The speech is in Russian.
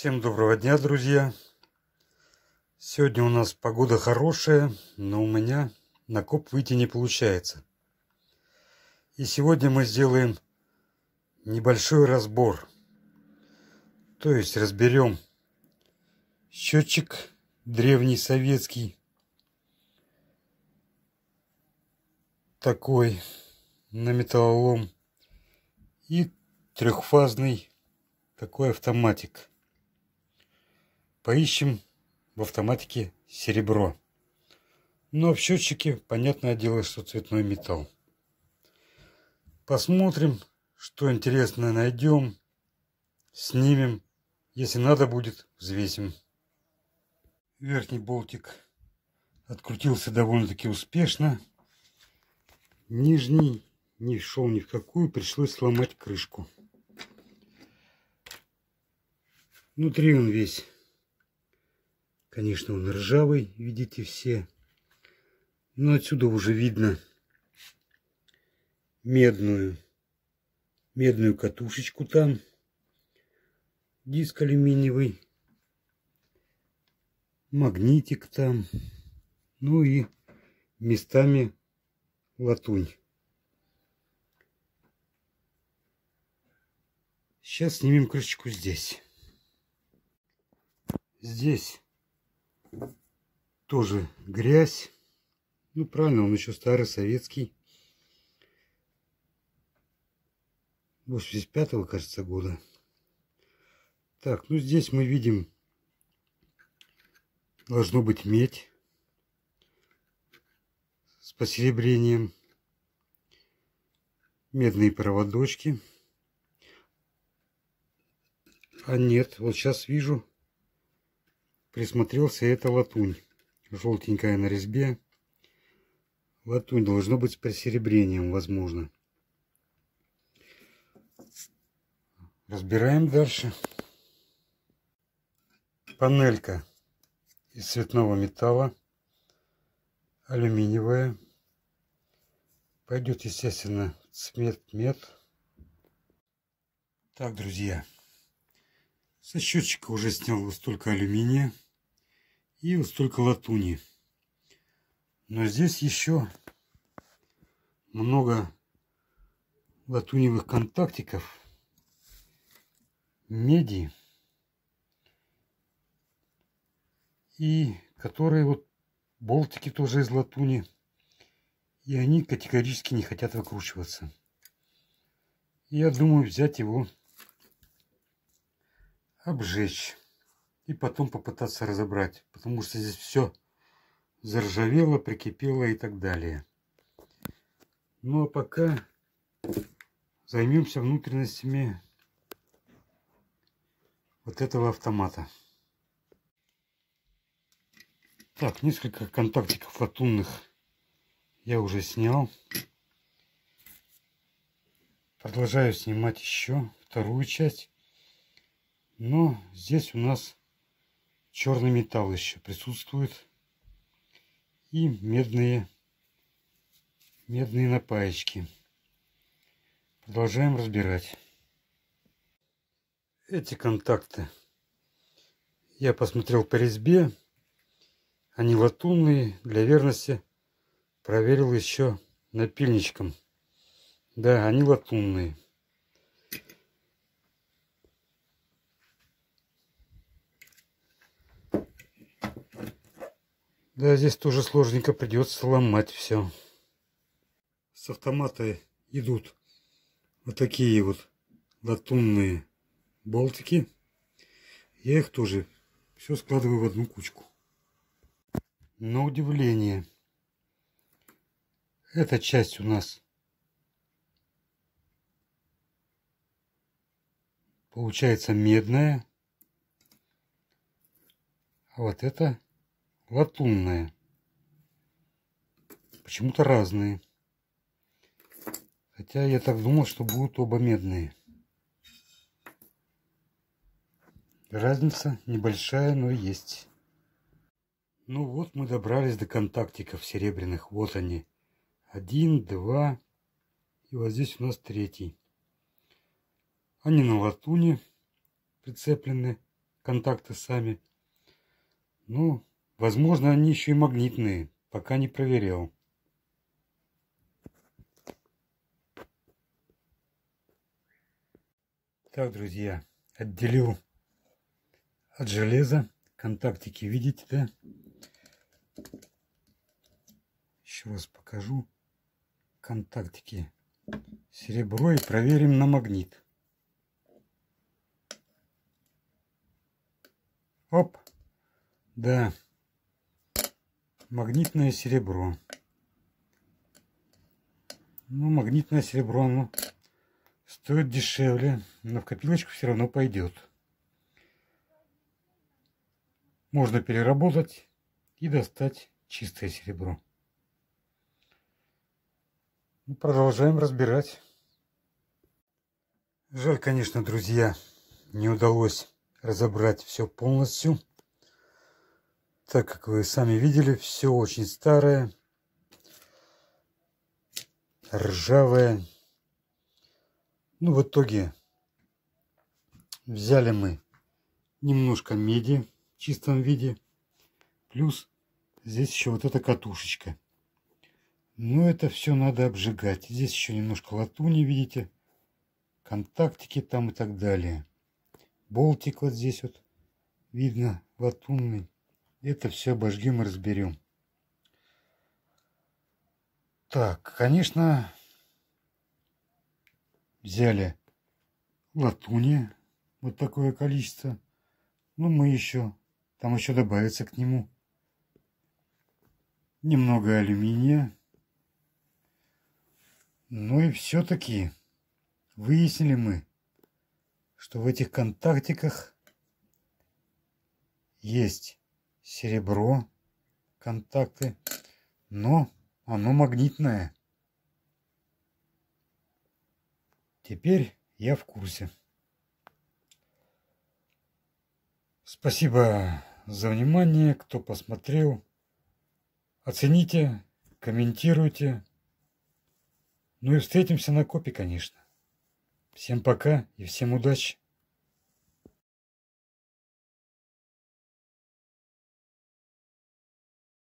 Всем доброго дня, друзья! Сегодня у нас погода хорошая, но у меня на коп выйти не получается. И сегодня мы сделаем небольшой разбор. То есть разберем счетчик древний советский. Такой на металлолом. И трехфазный такой автоматик. Поищем в автоматике серебро. Но в счетчике понятное дело, что цветной металл. Посмотрим, что интересное найдем. Снимем. Если надо будет, взвесим. Верхний болтик открутился довольно-таки успешно. Нижний не шел ни в какую, пришлось сломать крышку. Внутри он весь Конечно, он ржавый, видите все. Но отсюда уже видно медную, медную катушечку там. Диск алюминиевый. Магнитик там. Ну и местами латунь. Сейчас снимем крышечку здесь. Здесь тоже грязь. Ну, правильно, он еще старый, советский. 85-го, кажется, года. Так, ну здесь мы видим, должно быть медь с посеребрением. Медные проводочки. А нет, вот сейчас вижу присмотрелся, это латунь. Желтенькая на резьбе. Латунь должно быть с присеребрением, возможно. Разбираем дальше. Панелька из цветного металла, алюминиевая. Пойдет, естественно, цвет мед. Так, друзья, со счетчика уже снял вот столько алюминия и вот столько латуни. Но здесь еще много латуневых контактиков, меди, и которые вот болтики тоже из латуни, и они категорически не хотят выкручиваться. Я думаю взять его обжечь и потом попытаться разобрать, потому что здесь все заржавело, прикипело и так далее. Ну а пока займемся внутренностями вот этого автомата. Так, несколько контактиков латунных я уже снял. Продолжаю снимать еще вторую часть. Но ну, здесь у нас черный металл еще присутствует. И медные, медные напаечки. Продолжаем разбирать. Эти контакты я посмотрел по резьбе. Они латунные. Для верности проверил еще напильничком. Да, они латунные. Да, здесь тоже сложненько, придется ломать все. С автомата идут вот такие вот латунные болтики. Я их тоже все складываю в одну кучку. На удивление, эта часть у нас получается медная, а вот это латунные. Почему-то разные. Хотя я так думал, что будут оба медные. Разница небольшая, но есть. Ну вот мы добрались до контактиков серебряных. Вот они. Один, два. И вот здесь у нас третий. Они на латуне прицеплены. Контакты сами. Ну, Возможно, они еще и магнитные. Пока не проверял. Так, друзья, отделил от железа. Контактики видите, да? Еще раз покажу контактики серебро и проверим на магнит. Оп! Да магнитное серебро. Ну, магнитное серебро ну, стоит дешевле, но в копилочку все равно пойдет. Можно переработать и достать чистое серебро. Ну, продолжаем разбирать. Жаль, конечно, друзья, не удалось разобрать все полностью. Так как вы сами видели, все очень старое, ржавое. Ну, в итоге взяли мы немножко меди в чистом виде. Плюс здесь еще вот эта катушечка. Но это все надо обжигать. Здесь еще немножко латуни, видите. Контактики там и так далее. Болтик вот здесь вот видно латунный. Это все обожгем и разберем. Так, конечно, взяли латуни, вот такое количество. Ну, мы еще, там еще добавится к нему немного алюминия. Ну и все-таки выяснили мы, что в этих контактиках есть серебро, контакты, но оно магнитное. Теперь я в курсе. Спасибо за внимание, кто посмотрел. Оцените, комментируйте. Ну и встретимся на копе, конечно. Всем пока и всем удачи.